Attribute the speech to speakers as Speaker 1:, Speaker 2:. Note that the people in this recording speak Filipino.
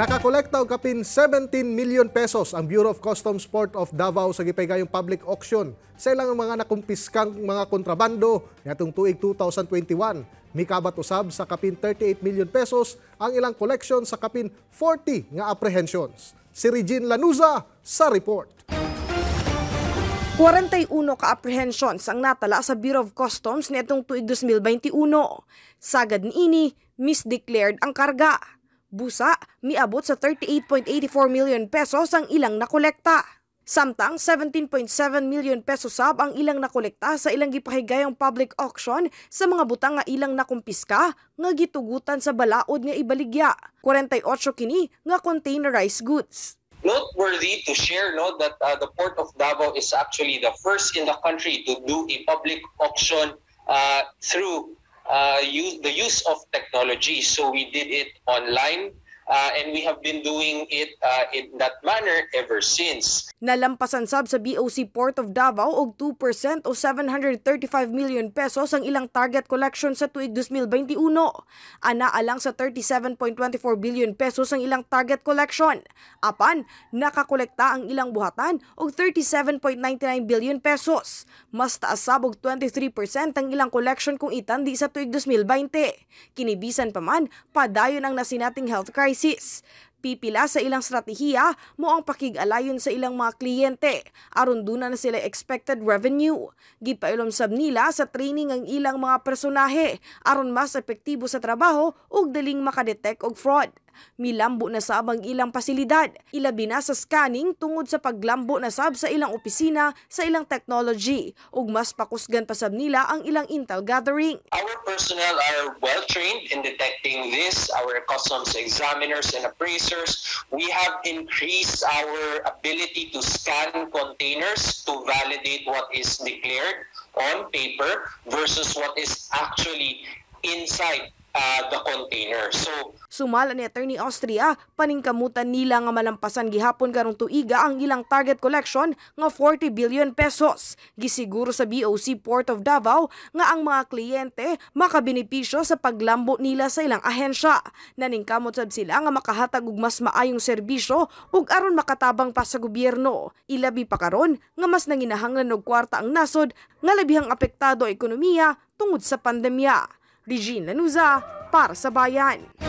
Speaker 1: Nakakolekta og kapin 17 million pesos ang Bureau of Customs Port of Davao sa gipay public auction sa ilang mga nakumpiskang mga kontrabando ngatong tuig 2021. Mikabat usab sa kapin 38 million pesos ang ilang collection sa kapin
Speaker 2: 40 nga apprehensions. Si Regine Lanuza sa report. 41 ka-apprehensions ang natala sa Bureau of Customs nitong tuig 2021. Sagad ni ini, misdeclared ang karga Busa, miabot sa 38.84 million pesos ang ilang nakolekta. Samtang 17.7 million pesos sab ang ilang nakolekta sa ilang gipahigayang public auction sa mga butang nga ilang nakumpiska nga gitugutan sa balaod nga ibaligya. 48 kini nga containerized goods.
Speaker 1: Noteworthy to share no that uh, the Port of Davao is actually the first in the country to do a public auction uh, through use, uh, the use of technology. So we did it online. Uh, and we have been doing it uh, in that manner ever since.
Speaker 2: Nalampasan sab sa BOC Port of Davao og 2% o 735 million pesos ang ilang target collection sa tuig 2021. Ana alang sa 37.24 billion pesos ang ilang target collection. Apan, nakakolekta ang ilang buhatan og 37.99 billion pesos. Mas taas sab og 23% ang ilang collection kung itandi sa tuig 2020. Kinibisan pa man, padayon ang nasinating health crisis disease Pipila sa ilang strategiya mo ang pakig-alayon sa ilang mga kliyente aron duna na sila expected revenue. Gipailom sab nila sa training ang ilang mga personahe aron mas epektibo sa trabaho ug daling makadetect og fraud. Milambo na sab ang ilang pasilidad, ilabi na sa scanning tungod sa paglambo na sab sa ilang opisina sa ilang technology ug mas pakusgan pa sab nila ang ilang intel gathering.
Speaker 1: Our personnel are well trained in detecting this. Our customs examiners and appraisers users, we have increased our ability to scan containers to validate what is declared on paper versus
Speaker 2: what is actually inside uh, the container. So, Sumala ni Attorney Austria, paningkamutan nila nga malampasan gihapon karong tuiga ang ilang target collection nga 40 billion pesos. Gisiguro sa BOC Port of Davao nga ang mga kliyente makabenepisyo sa paglambo nila sa ilang ahensya. Naningkamot sab sila nga makahatag og mas maayong serbisyo ug aron makatabang pa sa gobyerno. Ilabi pa karon nga mas nanginahanglan og kwarta ang nasod nga labihang apektado ekonomiya tungod sa pandemya. Regine Lanuza para sa bayan.